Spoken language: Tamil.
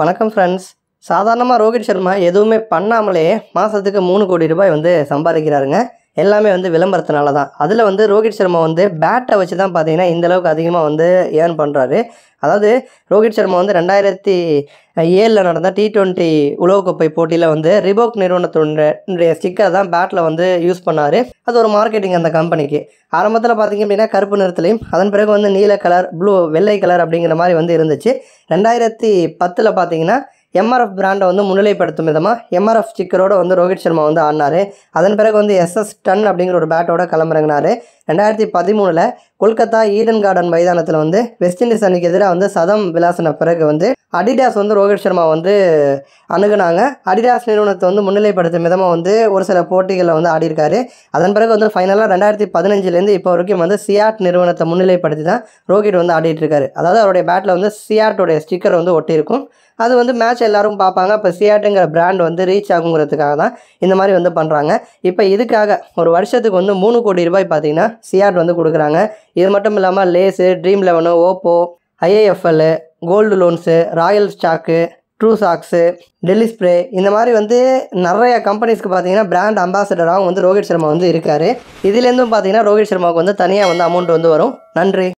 வணக்கம் ஃப்ரெண்ட்ஸ் சாதாரணமாக ரோஹித் சர்மா எதுவுமே பண்ணாமலே மாதத்துக்கு மூணு கோடி ரூபாய் வந்து சம்பாதிக்கிறாருங்க எல்லாமே வந்து விளம்பரத்தினால தான் அதில் வந்து ரோஹித் சர்மா வந்து பேட்டை வச்சு தான் பார்த்தீங்கன்னா இந்தளவுக்கு அதிகமாக வந்து ஏர்ன் பண்ணுறாரு அதாவது ரோஹித் சர்மா வந்து ரெண்டாயிரத்தி ஏழில் நடந்த டி ட்வெண்ட்டி உலகக்கோப்பை போட்டியில் வந்து ரிபோக் நிறுவனத்துடைய ஸ்டிக்கர் தான் பேட்டில் வந்து யூஸ் பண்ணார் அது ஒரு மார்க்கெட்டிங் அந்த கம்பெனிக்கு ஆரம்பத்தில் பார்த்திங்க அப்படின்னா கருப்பு நிறத்துலையும் அதன் பிறகு வந்து நீல கலர் ப்ளூ வெள்ளை கலர் அப்படிங்கிற மாதிரி வந்து இருந்துச்சு ரெண்டாயிரத்தி பத்தில் பார்த்திங்கன்னா எம்ஆர்எஃப் பிராண்டை வந்து முன்னிலைப்படுத்தும் விதமாக எம்ஆர்எஃப் ஸ்டிக்கரோட வந்து ரோஹித் சர்மா வந்து ஆடினார் அதன் பிறகு வந்து எஸ்எஸ் டன் அப்படிங்கிற ஒரு பேட்டோட களமிறங்கினார் ரெண்டாயிரத்தி பதிமூணில் கொல்கத்தா ஈடன் கார்டன் மைதானத்தில் வந்து வெஸ்ட் இண்டீஸ் அணிக்கு எதிராக வந்து சதம் விளாசின பிறகு வந்து அடிடாஸ் வந்து ரோஹித் சர்மா வந்து அணுகுனாங்க அடிடாஸ் நிறுவனத்தை வந்து முன்னிலைப்படுத்தும் விதமாக வந்து ஒரு சில போட்டிகளில் வந்து ஆடியிருக்காரு அதன் பிறகு வந்து ஃபைனலாக ரெண்டாயிரத்தி பதினஞ்சுலேருந்து இப்போ வரைக்கும் வந்து சியாட் நிறுவனத்தை முன்னிலைப்படுத்தி தான் ரோஹித் வந்து ஆடிட்டுருக்காரு அதாவது அவருடைய பேட்டில் வந்து சியாட்டோடைய ஸ்டிக்கர் வந்து ஒட்டியிருக்கும் அது வந்து மேட்ச் எல்லோரும் பார்ப்பாங்க இப்போ சியாட்டுங்கிற பிராண்ட் வந்து ரீச் ஆகுங்கிறதுக்காக தான் இந்த மாதிரி வந்து பண்ணுறாங்க இப்போ இதுக்காக ஒரு வருஷத்துக்கு வந்து மூணு கோடி ரூபாய் பார்த்திங்கன்னா சியாட் வந்து கொடுக்குறாங்க இது மட்டும் இல்லாமல் Lay's Dream Eleven Oppo IIFL gold loans Royal Stag ட்ரூ சாக்ஸு டெல்லி ஸ்ப்ரே இந்த மாதிரி வந்து நிறைய கம்பெனிஸ்க்கு பார்த்தீங்கன்னா பிராண்ட் அம்பாசடராகவும் வந்து ரோஹித் சர்மா வந்து இருக்கார் இதுலேருந்தும் பார்த்தீங்கன்னா ரோஹித் சர்மாவுக்கு வந்து தனியாக வந்து அமௌண்ட் வந்து வரும் நன்றி